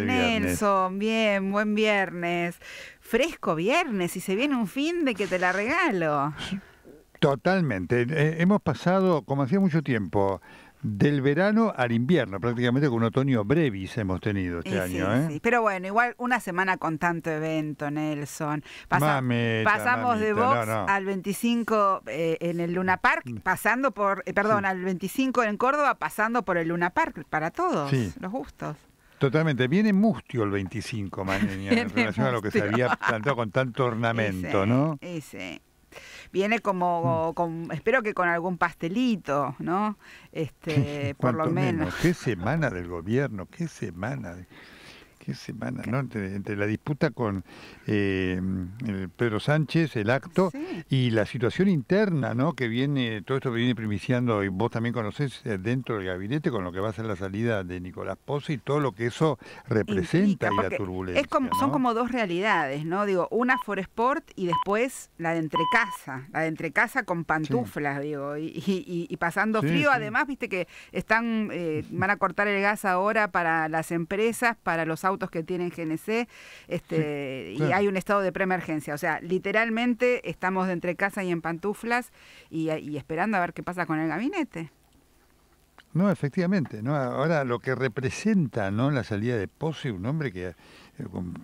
Nelson, bien, buen viernes. Fresco viernes y se viene un fin de que te la regalo. Totalmente. Eh, hemos pasado, como hacía mucho tiempo, del verano al invierno, prácticamente con un otoño brevis hemos tenido este año. ¿eh? Pero bueno, igual una semana con tanto evento, Nelson. pasamos de Vox al 25 eh, en el Luna Park, mm. pasando por, perdón, al 25 en Córdoba, pasando por el Luna Park, para todos los gustos. Totalmente. Viene mustio el 25, en relación a lo que se había plantado con tanto ornamento, ¿no? ¿no? Ese. Viene como, mm. con, espero que con algún pastelito, ¿no? Este, por lo menos. Qué semana del gobierno, qué semana qué semana, ¿no? Entre, la disputa con eh, Pedro Sánchez, el acto, y la situación interna, ¿no? Que viene, todo esto que viene primiciando, y vos también conocés eh, dentro del gabinete con lo que va a ser la salida de Nicolás Pozo y todo lo que eso representa y la turbulencia. Son como dos realidades, ¿no? Digo, una sport y después la de entrecasa, la de entrecasa con pantuflas, digo, y, pasando frío. Además, viste que están, eh, van a cortar el gas ahora para las empresas, para los autos autos que tienen GNC este, y hay un estado de preemergencia. O sea, literalmente estamos de entre casa y en pantuflas y esperando a ver qué pasa con el gabinete. No, efectivamente, ¿no? Ahora lo que representa ¿no? la salida de Pose, un hombre que, eh,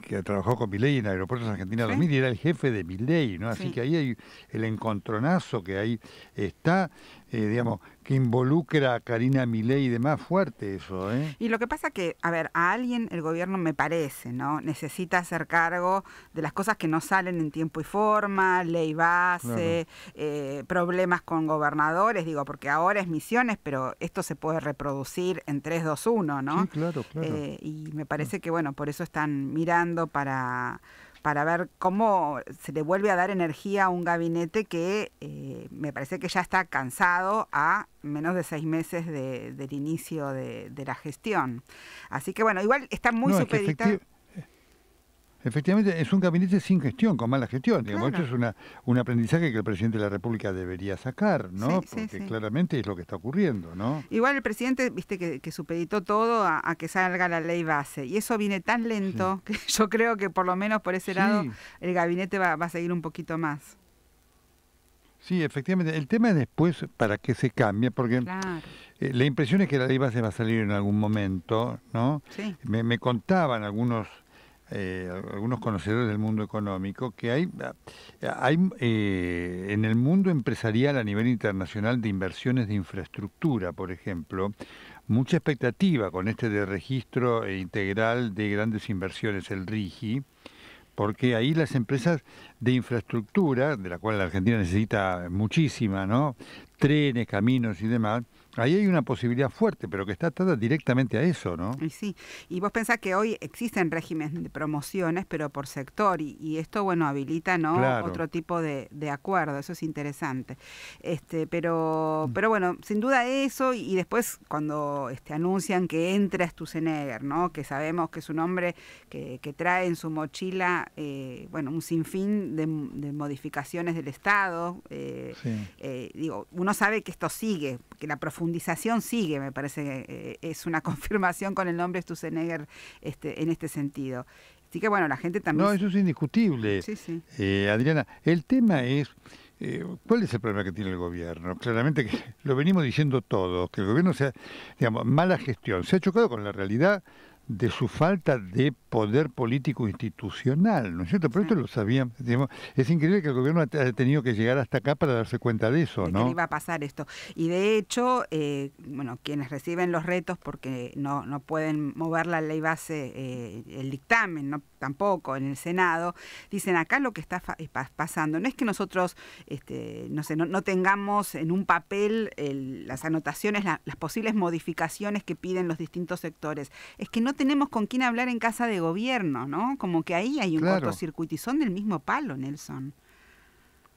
que trabajó con Milei en Aeropuertos Argentina 2000 y era el jefe de Milei, ¿no? Así que ahí hay el encontronazo que ahí está, eh, digamos, que involucra a Karina Milei y demás, fuerte eso, ¿eh? Y lo que pasa que, a ver, a alguien el gobierno me parece, ¿no? Necesita hacer cargo de las cosas que no salen en tiempo y forma, ley base, eh, eh, problemas con gobernadores, digo, porque ahora es misiones, pero esto se puede reproducir en 3-2-1, ¿no? Sí, claro, claro. Eh, y me mm. parece que, bueno, por eso están mirando para, para ver cómo se le vuelve a dar energía a un gabinete que eh, me parece que ya está cansado a menos de seis meses del inicio de, la gestión. Así que bueno, igual está muy no, supeditado. Efectivamente, es un gabinete sin gestión, con mala gestión. Digamos, es una, un aprendizaje que el presidente de la República debería sacar, ¿no? Porque claramente es lo que está ocurriendo, ¿no? Igual el presidente, viste, que, que supeditó todo a, que salga la ley base. Y eso viene tan lento que yo creo que por lo menos por ese lado el gabinete va, va a seguir un poquito más. Sí, efectivamente. El tema es después para qué se cambia, porque eh, la impresión es que la ley base va a salir en algún momento, ¿no? Me, me contaban algunos eh, algunos conocedores del mundo económico, que hay, hay eh, en el mundo empresarial a nivel internacional de inversiones de infraestructura, por ejemplo, mucha expectativa con este de registro integral de grandes inversiones, el RIGI, porque ahí las empresas de infraestructura, de la cual la Argentina necesita muchísima, ¿no? Trenes, caminos y demás, Ahí hay una posibilidad fuerte, pero que está atada directamente a eso, ¿no? Y sí, y vos pensás que hoy existen regímenes de promociones, pero por sector, y, esto, bueno, habilita ¿no? otro tipo de, acuerdo, eso es interesante. Este, pero, mm. pero bueno, sin duda eso, y, después cuando este, anuncian que entra Stusenegger, ¿no? Que sabemos que es un hombre que, trae en su mochila, eh, bueno, un sinfín de, modificaciones del Estado. Eh, eh, digo, uno sabe que esto sigue, que la profundidad Fundización sigue, me parece que eh, es una confirmación con el nombre Stusenegger este, en este sentido. Así que bueno, la gente también... No, eso es indiscutible. Eh, Adriana, el tema es... Eh, ¿Cuál es el problema que tiene el gobierno? Claramente que lo venimos diciendo todos, que el gobierno sea, digamos, mala gestión. Se ha chocado con la realidad de su falta de poder político institucional, ¿no es cierto? Pero esto lo sabíamos. es increíble que el gobierno haya tenido que llegar hasta acá para darse cuenta de eso, ¿no? iba a pasar esto. Y de hecho, eh, bueno, quienes reciben los retos porque no, pueden mover la ley base, eh, el dictamen, no tampoco en el Senado, dicen acá lo que está eh, pasando. No es que nosotros este, no, sé, no, tengamos en un papel las anotaciones, las posibles modificaciones que piden los distintos sectores, es que no tenemos con quién hablar en casa de gobierno, ¿no? Como que ahí hay un cortocircuito y son del mismo palo, Nelson.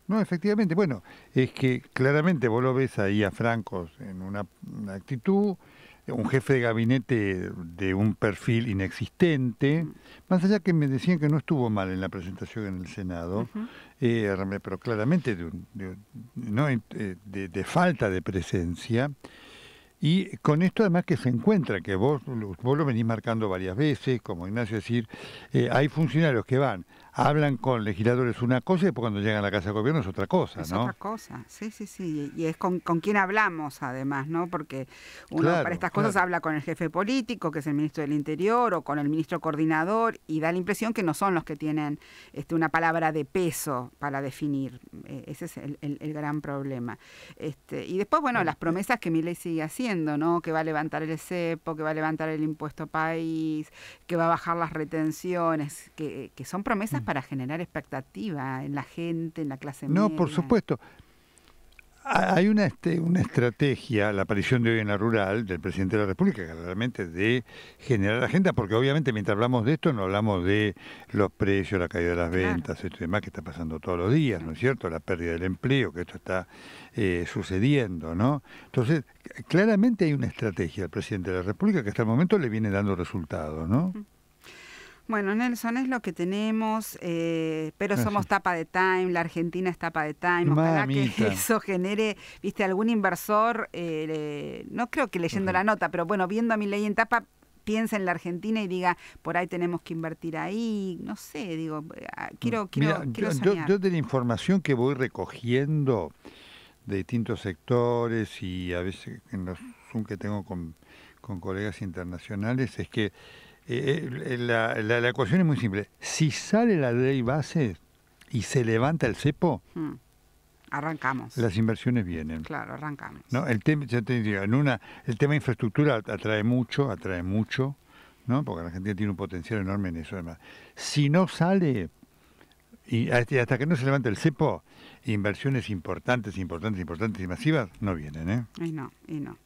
No, efectivamente. Bueno, es que claramente vos lo ves ahí a Franco en una, actitud, un jefe de gabinete de un perfil inexistente, mm. más allá que me decían que no estuvo mal en la presentación en el Senado, eh, pero claramente eh, de, de falta de presencia. Y con esto además que se encuentra, que vos, vos lo venís marcando varias veces, como Ignacio decir, eh, hay funcionarios que van hablan con legisladores una cosa y después cuando llegan a la Casa de Gobierno es otra cosa, ¿no? Es otra cosa, sí, sí, sí. Y es con, con quién hablamos además, ¿no? Porque uno para estas cosas habla con el jefe político, que es el ministro del Interior, o con el ministro coordinador, y da la impresión que no son los que tienen este, una palabra de peso para definir. E, ese es el, gran problema. Este, y después, bueno, las eh. promesas que Miley sigue haciendo, ¿no? Que va a levantar el CEPO, que va a levantar el impuesto país, que va a bajar las retenciones, que, que son promesas para generar expectativa en la gente, en la clase no, media. No, por supuesto. Hay una, este, una estrategia, la aparición de hoy en la rural del presidente de la República, claramente de generar agenda, porque obviamente mientras hablamos de esto no hablamos de los precios, la caída de las ventas, esto y demás que está pasando todos los días, ¿no es cierto? La pérdida del empleo, que esto está eh, sucediendo, ¿no? Entonces, claramente hay una estrategia del presidente de la República que hasta el momento le viene dando resultados, ¿no? Bueno, Nelson, es lo que tenemos, eh, pero somos tapa de time, la Argentina es tapa de time, ojalá que eso genere, viste, algún inversor, eh, no creo que leyendo la nota, pero bueno, viendo a mi ley en tapa, piensa en la Argentina y diga, por ahí tenemos que invertir ahí, no sé, digo, eh, ah, mm, quiero, quiero, Yo, de la información que voy recogiendo de distintos sectores y a veces en los Zoom que tengo con colegas internacionales es que eh, eh la, la, ecuación es muy simple. Si sale la ley base y se levanta el cepo, hmm. arrancamos. Las inversiones vienen. Claro, arrancamos. El, tema, en una, el tema de infraestructura atrae mucho, atrae mucho, ¿no? porque la Argentina tiene un potencial enorme en eso. Además. Si no sale, y hasta que no se levanta el cepo, inversiones importantes, importantes, importantes y masivas no vienen. ¿eh? no, y no.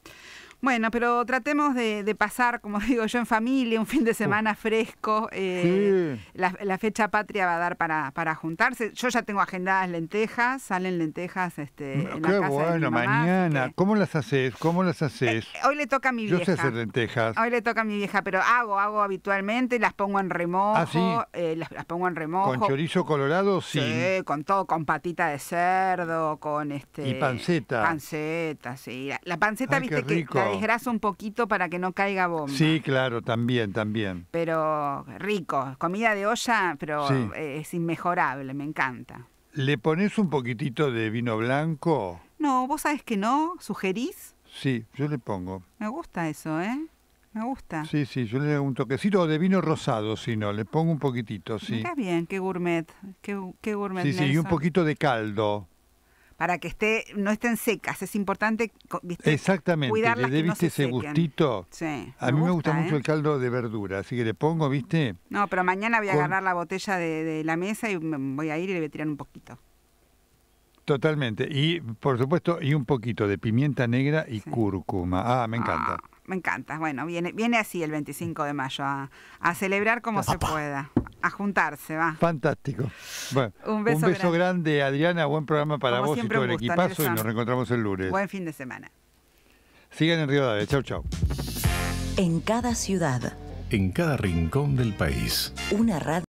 Bueno, pero tratemos de, pasar, como digo yo, en familia, un fin de oh. semana fresco. Eh, la, fecha patria va a dar para, juntarse. Yo ya tengo agendadas lentejas, salen lentejas este, mm, en la casa bueno, mañana. ¿Cómo las haces? ¿Cómo las haces? Eh, hoy le toca a mi vieja. Yo sé hacer lentejas. Hoy le toca a mi vieja, pero hago, hago habitualmente, las pongo en remojo. Ah, eh, las, pongo en remojo. ¿Con chorizo colorado? Sí. sí. con todo, con patita de cerdo, con este... Y panceta. Panceta, sí. La, panceta, viste, que desgrasa un poquito para que no caiga bomba. Sí, claro, también, también. Pero rico, comida de olla, pero es inmejorable, me encanta. ¿Le pones un poquitito de vino blanco? No, vos sabés que no, ¿sugerís? Sí, yo le pongo. Me gusta eso, ¿eh? Me gusta. Sí, sí, yo le hago un toquecito de vino rosado, si no, le pongo un poquitito, sí. Está bien, qué gourmet, qué, qué gourmet. Sí, sí, y un poquito de caldo para que esté, no estén secas. Es importante ¿viste? Exactamente, le dé, ese gustito. a mí me gusta mucho ¿eh? el caldo de verdura, así que le pongo, ¿viste? No, pero mañana voy a agarrar la botella de, la mesa y voy a ir y le voy a tirar un poquito. Totalmente. Y, por supuesto, y un poquito de pimienta negra y cúrcuma. Ah, me encanta. Ah, me encanta. Bueno, viene, viene así el 25 de mayo, a, celebrar como se pueda, a juntarse, va. Fantástico. un beso, grande. Adriana. Buen programa para vos y todo el equipazo. Y nos reencontramos el lunes. Buen fin de semana. Sigan en Río Dade. Chau, chau. En cada ciudad. En cada rincón del país. Una radio.